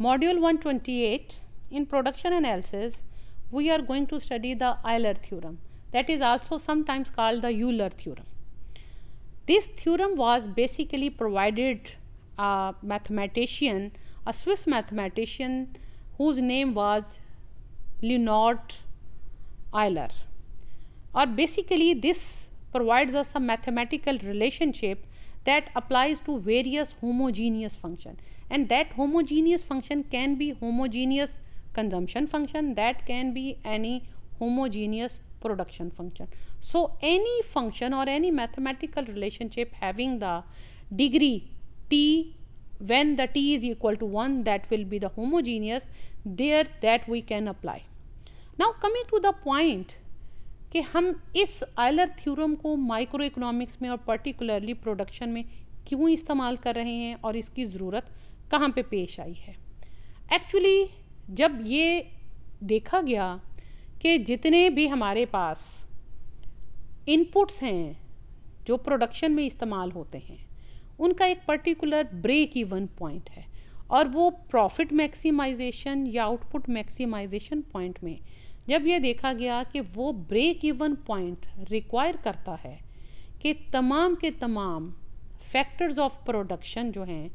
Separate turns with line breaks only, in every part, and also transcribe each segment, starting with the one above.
Module 128 in production analysis we are going to study the Euler theorem that is also sometimes called the Euler theorem. This theorem was basically provided a mathematician, a Swiss mathematician whose name was Leonhard Euler or basically this provides us a mathematical relationship that applies to various homogeneous function and that homogeneous function can be homogeneous consumption function that can be any homogeneous production function. So, any function or any mathematical relationship having the degree t when the t is equal to 1 that will be the homogeneous there that we can apply. Now coming to the point कि हम इस Euler theorem को microeconomics में और particularly production में क्यों इस्तेमाल कर रहे हैं और इसकी ज़रूरत कहाँ पे पेश आई है एक्चुअली जब ये देखा गया कि जितने भी हमारे पास इनपुट्स हैं जो प्रोडक्शन में इस्तेमाल होते हैं उनका एक पर्टिकुलर ब्रेक वन पॉइंट है और वो प्रॉफिट मैक्सिमाइजेशन या आउटपुट मैक्सिमाइजेशन पॉइंट में जब यह देखा गया कि वो ब्रेक इवन पॉइंट रिक्वायर करता है कि तमाम के तमाम फैक्टर्स ऑफ प्रोडक्शन जो हैं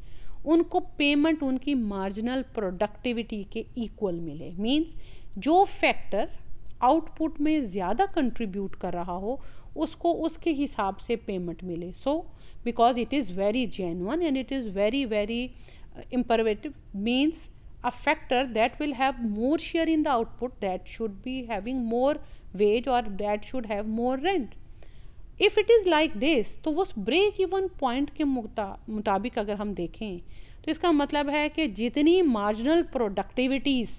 उनको पेमेंट उनकी मार्जिनल प्रोडक्टिविटी के इक्वल मिले मींस जो फैक्टर आउटपुट में ज़्यादा कंट्रीब्यूट कर रहा हो उसको उसके हिसाब से पेमेंट मिले so because it is very genuine and it is very very imperative means a factor that will have more share in the output that should be having more wage or that should have more rent if it is like this तो उस break even point के मुताबिक अगर हम देखें तो इसका मतलब है कि जितनी मार्जिनल प्रोडक्टिविटीज़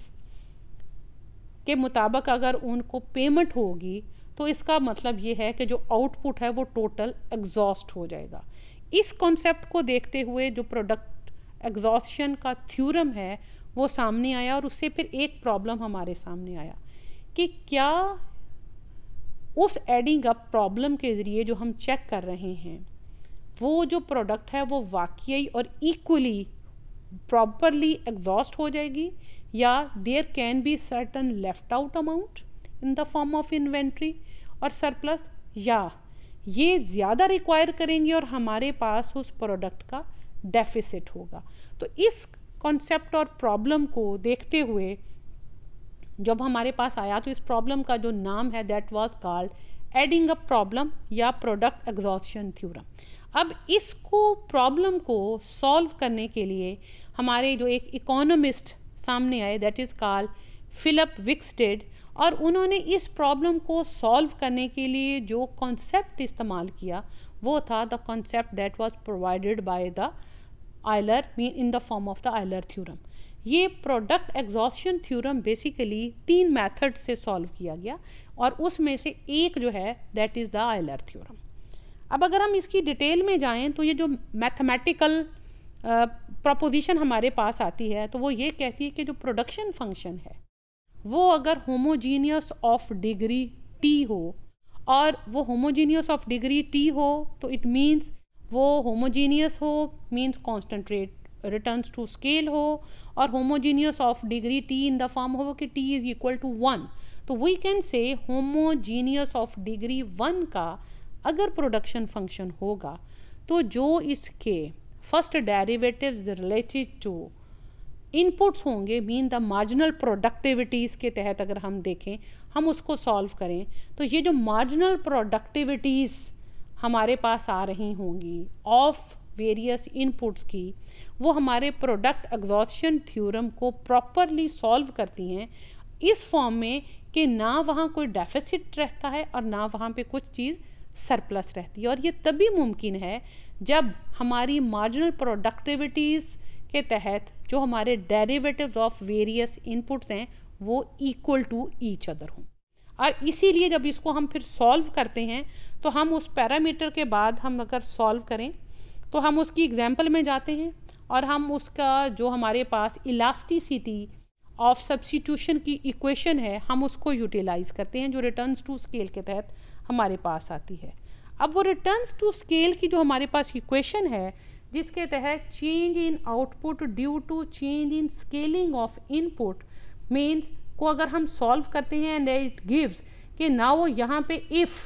के मुताबिक अगर उनको पेमेंट होगी तो इसका मतलब ये है कि जो आउटपुट है वो टोटल एग्जॉस्ट हो जाएगा इस कॉन्सेप्ट को देखते हुए जो प्रोडक्ट एग्जॉस्शन का थ्योरम है वो सामने आया और उससे फिर एक प्रॉब्लम हमारे सामने आया कि क्या उस एडिंग अप प्रॉब्लम के ज़रिए जो हम चेक कर रहे हैं वो जो प्रोडक्ट है वो वाकई और इक्वली प्रॉपरली एग्जॉस्ट हो जाएगी या there can be certain left out amount in the form of inventory और सरप्लस या ये ज़्यादा रिक्वायर करेंगे और हमारे पास उस प्रोडक्ट का डेफिसिट होगा तो इस कॉन्सेप्ट और प्रॉब्लम को देखते हुए जब हमारे पास आया तो इस प्रॉब्लम का जो नाम है that was called adding up problem या प्रोडक्ट एग्जॉशन थ्योरम अब इसको प्रॉब्लम को सॉल्व करने के लिए हमारे जो एक इकोनॉमिस्ट सामने आए that is called Philip Wicksteed और उन्होंने इस प्रॉब्लम को सॉल्व करने के लिए जो कॉन्सेप्ट इस्तेमाल किया वो था the concept that was provided by the Euler mean in the form of the Euler theorem ये प्रोडक्ट एग्जॉशन थ्योरम बेसिकली तीन मेथड से सॉल्व किया गया और उसमें से एक जो है that is the Euler theorem अब अगर हम इसकी डिटेल में जाएं तो ये जो मैथमेटिकल प्रपोजिशन हमारे पास आती है तो वो ये कहती है कि जो प्रोडक्शन फंक्शन है वो अगर होमोजीनियस ऑफ डिग्री टी हो और वो होमोजीनियस ऑफ डिग्री टी हो तो इट मीन्स वो होमोजीनियस हो means constant rate returns to scale हो और homogeneous of degree T in the form हो कि T is equal to one तो we can say homogeneous of degree one का अगर प्रोडक्शन फंक्शन होगा तो जो इसके first derivatives related to inputs होंगे मीन द मार्जिनल प्रोडक्टिविटीज़ के तहत अगर हम देखें हम उसको सॉल्व करें तो ये जो मार्जिनल प्रोडक्टिविटीज़ हमारे पास आ रही होंगी ऑफ वेरियस इनपुट्स की वो हमारे प्रोडक्ट एग्जॉशन थ्योरम को प्रॉपरली सॉल्व करती हैं इस फॉर्म में कि ना वहाँ कोई डेफिसिट रहता है और ना वहाँ पे कुछ चीज़ सरप्लस रहती है और ये तभी मुमकिन है जब हमारी मार्जिनल प्रोडक्टिविटीज़ के तहत जो हमारे डेरिवेटिव्स ऑफ वेरियस इनपुट्स हैं वो इक्वल टू ईच अदर हों और इसीलिए जब इसको हम फिर सॉल्व करते हैं तो हम उस पैरामीटर के बाद हम अगर सॉल्व करें तो हम उसकी एग्जाम्पल में जाते हैं और हम उसका जो हमारे पास इलास्टिसिटी ऑफ सब्सटीट्यूशन की इक्वेशन है हम उसको यूटिलाइज़ करते हैं जो रिटर्न्स टू स्केल के तहत हमारे पास आती है अब वो रिटर्न्स टू स्केल की जो हमारे पास इक्वेशन है जिसके तहत change in output due to change in scaling of input means को अगर हम सॉल्व करते हैं एंड इट गिव्स कि ना वो यहाँ पे if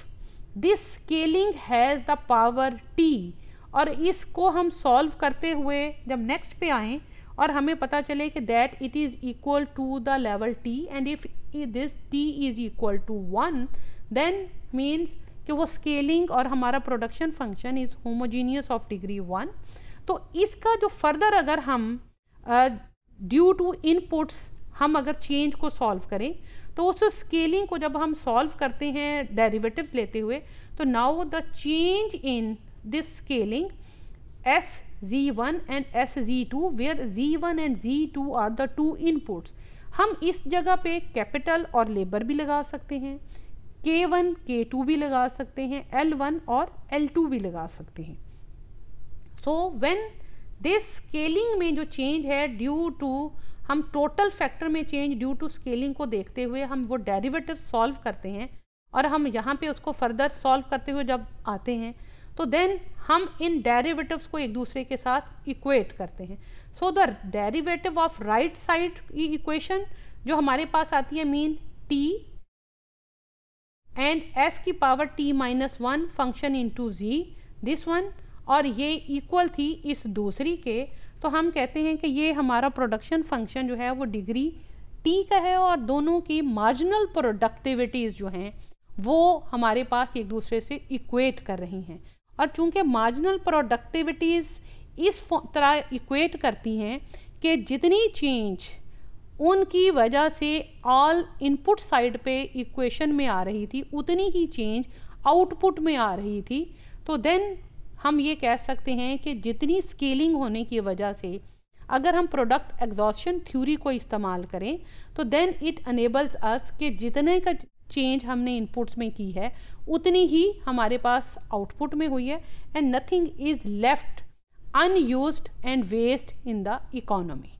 this scaling has the power T और इसको हम सॉल्व करते हुए जब नेक्स्ट पे आएँ और हमें पता चले कि that it is equal to the level T and if this T is equal to one then means कि वो स्केलिंग और हमारा production function is homogeneous of degree one तो इसका जो फर्दर अगर हम ड्यू टू इनपुट्स हम अगर चेंज को सॉल्व करें तो उस स्केलिंग को जब हम सॉल्व करते हैं डेरिवेटिव लेते हुए तो now the change in this scaling S G one and S G two where G one and G two are the two inputs हम इस जगह पे कैपिटल और लेबर भी लगा सकते हैं के वन के टू भी लगा सकते हैं एल वन और एल टू भी लगा सकते हैं सो वेन दिस स्केलिंग में जो चेंज है ड्यू टू हम टोटल फैक्टर में चेंज ड्यू टू स्केलिंग को देखते हुए हम वो डेरिवेटिव सॉल्व करते हैं और हम यहाँ पे उसको फर्दर सॉल्व करते हुए जब आते हैं तो देन हम इन डेरिवेटिव्स को एक दूसरे के साथ इक्वेट करते हैं so the derivative of right side की इक्वेशन जो हमारे पास आती है मीन टी एंड एस की power T minus one function into G this one और ये इक्वल थी इस दूसरी के तो हम कहते हैं कि ये हमारा प्रोडक्शन फंक्शन जो है वो डिग्री टी का है और दोनों की मार्जिनल प्रोडक्टिविटीज़ जो हैं वो हमारे पास एक दूसरे से इक्वेट कर रही हैं और चूंकि मार्जिनल प्रोडक्टिविटीज़ इस तरह इक्वेट करती हैं कि जितनी चेंज उनकी वजह से ऑल इनपुट साइड पे इक्वेशन में आ रही थी उतनी ही चेंज आउटपुट में आ रही थी तो देन हम ये कह सकते हैं कि जितनी स्केलिंग होने की वजह से अगर हम प्रोडक्ट एग्जॉशन थ्योरी को इस्तेमाल करें तो देन इट अनेबल्स अस कि जितने का चेंज हमने इनपुट्स में की है उतनी ही हमारे पास आउटपुट में हुई है and nothing is left unused and waste in the economy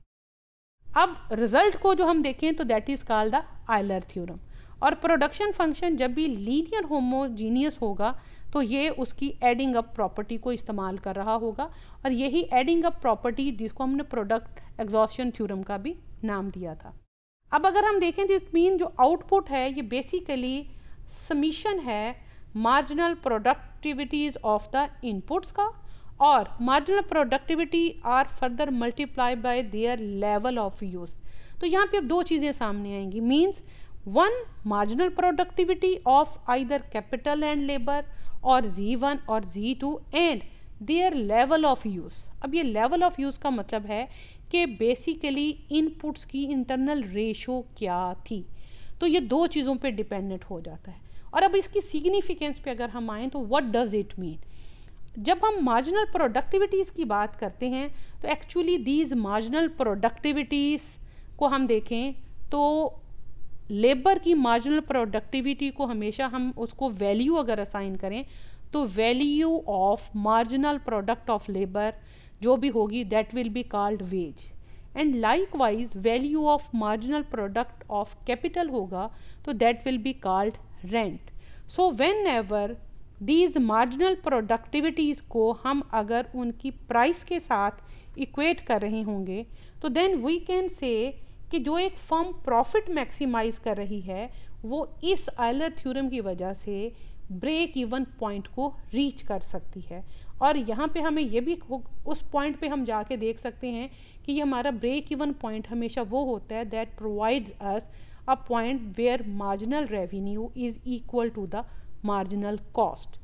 अब रिजल्ट को जो हम देखें तो that is called the Euler theorem और प्रोडक्शन फंक्शन जब भी लीनियर होमोजीनियस होगा तो ये उसकी एडिंग अप प्रॉपर्टी को इस्तेमाल कर रहा होगा और यही एडिंग अप प्रॉपर्टी जिसको हमने प्रोडक्ट एग्जॉशन थ्योरम का भी नाम दिया था अब अगर हम देखें तो मीन जो आउटपुट है ये बेसिकली समीशन है marginal productivities of the inputs का और marginal productivity are further multiply by their level of use तो यहाँ पे अब दो चीज़ें सामने आएंगी means one marginal productivity of either capital and labour और Z1 और Z2 and their level of use अब ये लेवल ऑफ यूज़ का मतलब है कि बेसिकली इनपुट्स की इंटरनल रेशो क्या थी तो ये दो चीज़ों पे डिपेंडेंट हो जाता है और अब इसकी सिग्निफिकेंस पे अगर हम आएँ तो व्हाट डज़ इट मीन जब हम मार्जिनल प्रोडक्टिविटीज़ की बात करते हैं तो एक्चुअली दीज मार्जिनल प्रोडक्टिविटीज़ को हम देखें तो लेबर की मार्जिनल प्रोडक्टिविटी को हमेशा हम उसको वैल्यू अगर असाइन करें तो value of marginal product of labour जो भी होगी that will be called wage and likewise value of marginal product of capital होगा तो that will be called rent so whenever these marginal productivities को हम अगर उनकी price के साथ इक्वेट कर रहे होंगे तो देन वी कैन से कि जो एक फर्म प्रॉफिट मैक्सिमाइज कर रही है वो इस आयलर थ्योरम की वजह से ब्रेक इवन पॉइंट को रीच कर सकती है और यहाँ पे हमें ये भी उस पॉइंट पे हम जाके देख सकते हैं कि ये हमारा ब्रेक इवन पॉइंट हमेशा वो होता है that provides us a point where marginal revenue is equal to the marginal cost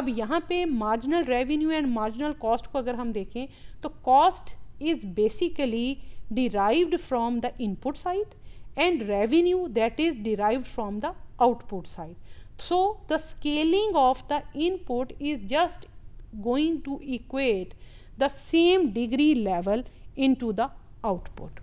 अब यहाँ पे marginal revenue and marginal cost को अगर हम देखें तो cost is basically derived from the input side and revenue that is derived from the output side. So, the scaling of the input is just going to equate the same degree level into the output.